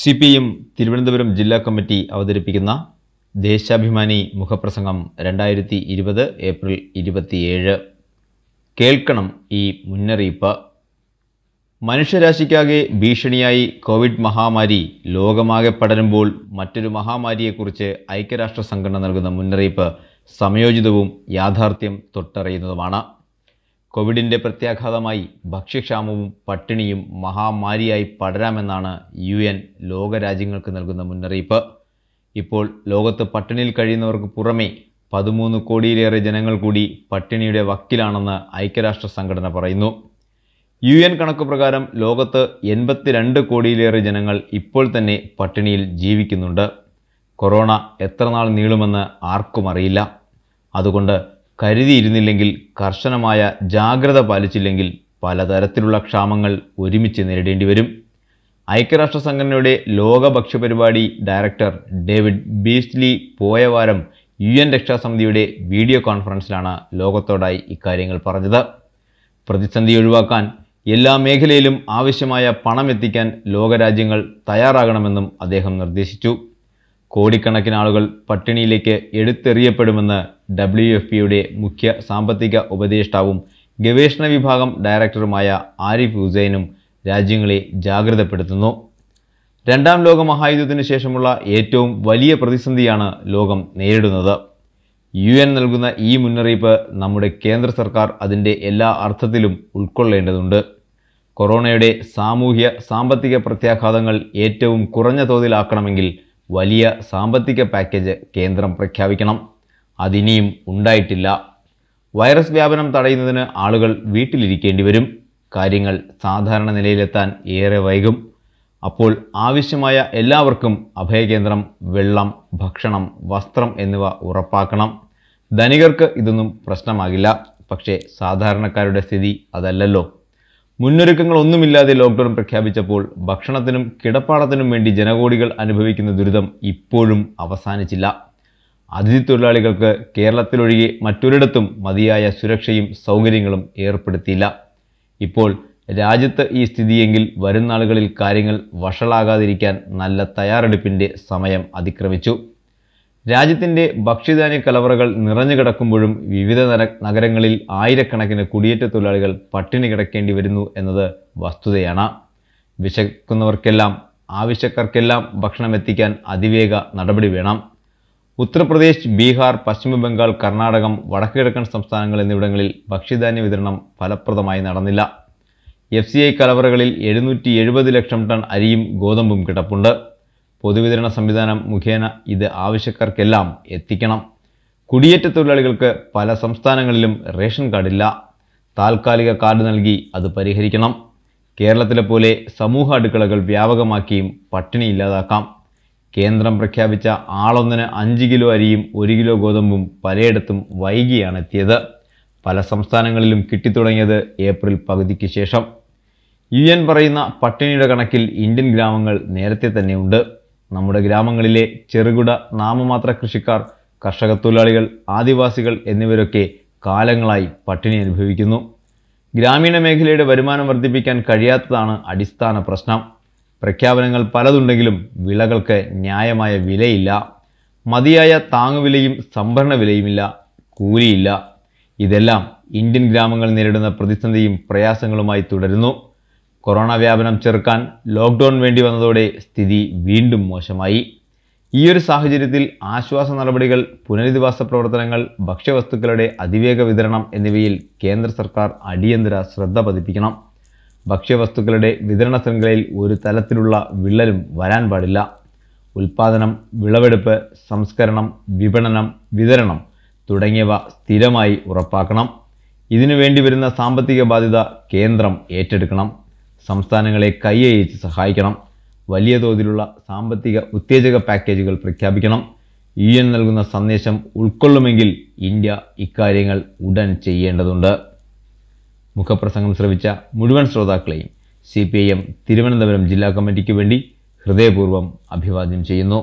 C P M Thiruvananthapuram ജില്ലാ committee അവതരിപ്പിക്കുന്ന ദേശാഭിമാനി മുഖപ്രസംഗം രണ്ടായിരത്തി ഇരുപത് ഏപ്രിൽ ഇരുപത്തിയേഴ് കേൾക്കണം ഈ മുന്നറിയിപ്പ് മനുഷ്യരാശിക്കാകെ ഭീഷണിയായി കോവിഡ് മഹാമാരി ലോകമാകെ പടരുമ്പോൾ മറ്റൊരു മഹാമാരിയെക്കുറിച്ച് ഐക്യരാഷ്ട്ര സംഘടന നൽകുന്ന മുന്നറിയിപ്പ് സമയോചിതവും യാഥാർത്ഥ്യം തൊട്ടറിയുന്നതുമാണ് കോവിഡിൻ്റെ പ്രത്യാഘാതമായി ഭക്ഷ്യക്ഷാമവും പട്ടിണിയും മഹാമാരിയായി പടരാമെന്നാണ് യു എൻ ലോകരാജ്യങ്ങൾക്ക് നൽകുന്ന മുന്നറിയിപ്പ് ഇപ്പോൾ ലോകത്ത് പട്ടിണിയിൽ കഴിയുന്നവർക്ക് പുറമേ പതിമൂന്ന് കോടിയിലേറെ ജനങ്ങൾ കൂടി പട്ടിണിയുടെ വക്കിലാണെന്ന് ഐക്യരാഷ്ട്ര സംഘടന പറയുന്നു യു എൻ കണക്ക് പ്രകാരം ലോകത്ത് എൺപത്തിരണ്ട് കോടിയിലേറെ ജനങ്ങൾ ഇപ്പോൾ തന്നെ പട്ടിണിയിൽ ജീവിക്കുന്നുണ്ട് കൊറോണ എത്ര നാൾ നീളുമെന്ന് ആർക്കും അറിയില്ല അതുകൊണ്ട് കരുതിയിരുന്നില്ലെങ്കിൽ കർശനമായ ജാഗ്രത പാലിച്ചില്ലെങ്കിൽ പലതരത്തിലുള്ള ക്ഷാമങ്ങൾ ഒരുമിച്ച് നേരിടേണ്ടി വരും ഐക്യരാഷ്ട്ര സംഘടനയുടെ ലോക ഡയറക്ടർ ഡേവിഡ് ബീസ്ലി പോയ വാരം യു എൻ രക്ഷാസമിതിയുടെ വീഡിയോ കോൺഫറൻസിലാണ് ലോകത്തോടായി ഇക്കാര്യങ്ങൾ പറഞ്ഞത് പ്രതിസന്ധി ഒഴിവാക്കാൻ എല്ലാ മേഖലയിലും ആവശ്യമായ പണം എത്തിക്കാൻ ലോകരാജ്യങ്ങൾ തയ്യാറാകണമെന്നും അദ്ദേഹം നിർദ്ദേശിച്ചു കോടിക്കണക്കിന് ആളുകൾ പട്ടിണിയിലേക്ക് എടുത്തെറിയപ്പെടുമെന്ന് ഡബ്ല്യു എഫ് പിയുടെ മുഖ്യ സാമ്പത്തിക ഉപദേഷ്ടാവും ഗവേഷണ വിഭാഗം ഡയറക്ടറുമായ ആരിഫ് ഹുസൈനും രാജ്യങ്ങളെ ജാഗ്രതപ്പെടുത്തുന്നു രണ്ടാം ലോക മഹായുദ്ധത്തിന് ശേഷമുള്ള ഏറ്റവും വലിയ പ്രതിസന്ധിയാണ് ലോകം നേരിടുന്നത് യു എൻ നൽകുന്ന ഈ മുന്നറിയിപ്പ് നമ്മുടെ കേന്ദ്ര സർക്കാർ അതിൻ്റെ എല്ലാ അർത്ഥത്തിലും ഉൾക്കൊള്ളേണ്ടതുണ്ട് കൊറോണയുടെ സാമൂഹ്യ സാമ്പത്തിക പ്രത്യാഘാതങ്ങൾ ഏറ്റവും കുറഞ്ഞ തോതിലാക്കണമെങ്കിൽ വലിയ സാമ്പത്തിക പാക്കേജ് കേന്ദ്രം പ്രഖ്യാപിക്കണം അതിനിയും ഉണ്ടായിട്ടില്ല വൈറസ് വ്യാപനം തടയുന്നതിന് ആളുകൾ വീട്ടിലിരിക്കേണ്ടി വരും കാര്യങ്ങൾ സാധാരണ നിലയിലെത്താൻ ഏറെ വൈകും അപ്പോൾ ആവശ്യമായ എല്ലാവർക്കും അഭയകേന്ദ്രം വെള്ളം ഭക്ഷണം വസ്ത്രം എന്നിവ ഉറപ്പാക്കണം ധനികർക്ക് ഇതൊന്നും പ്രശ്നമാകില്ല പക്ഷേ സാധാരണക്കാരുടെ സ്ഥിതി അതല്ലല്ലോ മുന്നൊരുക്കങ്ങളൊന്നുമില്ലാതെ ലോക്ക്ഡൌൺ പ്രഖ്യാപിച്ചപ്പോൾ ഭക്ഷണത്തിനും കിടപ്പാടത്തിനും വേണ്ടി ജനകോടികൾ അനുഭവിക്കുന്ന ദുരിതം ഇപ്പോഴും അവസാനിച്ചില്ല അതിഥി തൊഴിലാളികൾക്ക് കേരളത്തിലൊഴികെ മറ്റൊരിടത്തും മതിയായ സുരക്ഷയും സൗകര്യങ്ങളും ഏർപ്പെടുത്തിയില്ല ഇപ്പോൾ രാജ്യത്ത് ഈ സ്ഥിതിയെങ്കിൽ വരും നാളുകളിൽ കാര്യങ്ങൾ വഷളാകാതിരിക്കാൻ നല്ല തയ്യാറെടുപ്പിൻ്റെ സമയം അതിക്രമിച്ചു രാജ്യത്തിൻ്റെ ഭക്ഷ്യധാന്യ കലവറകൾ നിറഞ്ഞു കിടക്കുമ്പോഴും വിവിധ നഗരങ്ങളിൽ ആയിരക്കണക്കിന് കുടിയേറ്റ തൊഴിലാളികൾ പട്ടിണി കിടക്കേണ്ടി വരുന്നു എന്നത് വസ്തുതയാണ് വിശക്കുന്നവർക്കെല്ലാം ആവശ്യക്കാർക്കെല്ലാം ഭക്ഷണം എത്തിക്കാൻ അതിവേഗ നടപടി വേണം ഉത്തർപ്രദേശ് ബീഹാർ പശ്ചിമ ബംഗാൾ കർണാടകം കിഴക്കൻ സംസ്ഥാനങ്ങൾ എന്നിവിടങ്ങളിൽ ഭക്ഷ്യധാന്യ വിതരണം ഫലപ്രദമായി നടന്നില്ല എഫ് സി ഐ കലവറകളിൽ എഴുന്നൂറ്റി എഴുപത് ലക്ഷം ടൺ അരിയും ഗോതമ്പും കിടപ്പുണ്ട് പൊതുവിതരണ സംവിധാനം മുഖേന ഇത് ആവശ്യക്കാർക്കെല്ലാം എത്തിക്കണം കുടിയേറ്റ തൊഴിലാളികൾക്ക് പല സംസ്ഥാനങ്ങളിലും റേഷൻ കാർഡില്ല താൽക്കാലിക കാർഡ് നൽകി അത് പരിഹരിക്കണം കേരളത്തിലെ പോലെ സമൂഹ അടുക്കളകൾ വ്യാപകമാക്കിയും പട്ടിണി ഇല്ലാതാക്കാം കേന്ദ്രം പ്രഖ്യാപിച്ച ആളൊന്നിന് അഞ്ച് കിലോ അരിയും ഒരു കിലോ ഗോതമ്പും പലയിടത്തും വൈകിയാണ് എത്തിയത് പല സംസ്ഥാനങ്ങളിലും കിട്ടിത്തുടങ്ങിയത് ഏപ്രിൽ പകുതിക്ക് ശേഷം യു പറയുന്ന പട്ടിണിയുടെ കണക്കിൽ ഇന്ത്യൻ ഗ്രാമങ്ങൾ നേരത്തെ തന്നെയുണ്ട് നമ്മുടെ ഗ്രാമങ്ങളിലെ ചെറുകിട നാമമാത്ര കൃഷിക്കാർ കർഷക തൊഴിലാളികൾ ആദിവാസികൾ എന്നിവരൊക്കെ കാലങ്ങളായി പട്ടിണി അനുഭവിക്കുന്നു ഗ്രാമീണ മേഖലയുടെ വരുമാനം വർദ്ധിപ്പിക്കാൻ കഴിയാത്തതാണ് അടിസ്ഥാന പ്രശ്നം പ്രഖ്യാപനങ്ങൾ പലതുണ്ടെങ്കിലും വിളകൾക്ക് ന്യായമായ വിലയില്ല മതിയായ താങ്ങുവിലയും സംഭരണ വിലയുമില്ല കൂലിയില്ല ഇതെല്ലാം ഇന്ത്യൻ ഗ്രാമങ്ങൾ നേരിടുന്ന പ്രതിസന്ധിയും പ്രയാസങ്ങളുമായി തുടരുന്നു കൊറോണ വ്യാപനം ചെറുക്കാൻ ലോക്ക്ഡൗൺ വേണ്ടി വന്നതോടെ സ്ഥിതി വീണ്ടും മോശമായി ഈ ഒരു സാഹചര്യത്തിൽ ആശ്വാസ നടപടികൾ പുനരധിവാസ പ്രവർത്തനങ്ങൾ ഭക്ഷ്യവസ്തുക്കളുടെ അതിവേഗ വിതരണം എന്നിവയിൽ കേന്ദ്ര സർക്കാർ അടിയന്തര ശ്രദ്ധ പതിപ്പിക്കണം ഭക്ഷ്യവസ്തുക്കളുടെ വിതരണ ശൃംഖലയിൽ ഒരു തലത്തിലുള്ള വിള്ളലും വരാൻ പാടില്ല ഉൽപ്പാദനം വിളവെടുപ്പ് സംസ്കരണം വിപണനം വിതരണം തുടങ്ങിയവ സ്ഥിരമായി ഉറപ്പാക്കണം ഇതിനു വേണ്ടി വരുന്ന സാമ്പത്തിക ബാധ്യത കേന്ദ്രം ഏറ്റെടുക്കണം സംസ്ഥാനങ്ങളെ കൈയയച്ച് സഹായിക്കണം വലിയ തോതിലുള്ള സാമ്പത്തിക ഉത്തേജക പാക്കേജുകൾ പ്രഖ്യാപിക്കണം യു എൻ നൽകുന്ന സന്ദേശം ഉൾക്കൊള്ളുമെങ്കിൽ ഇന്ത്യ ഇക്കാര്യങ്ങൾ ഉടൻ ചെയ്യേണ്ടതുണ്ട് മുഖപ്രസംഗം ശ്രവിച്ച മുഴുവൻ ശ്രോതാക്കളെയും C P I M Thiruvananthapuram ജില്ലാ കമ്മിറ്റിക്ക് വേണ്ടി ഹൃദയപൂർവ്വം അഭിവാദ്യം ചെയ്യുന്നു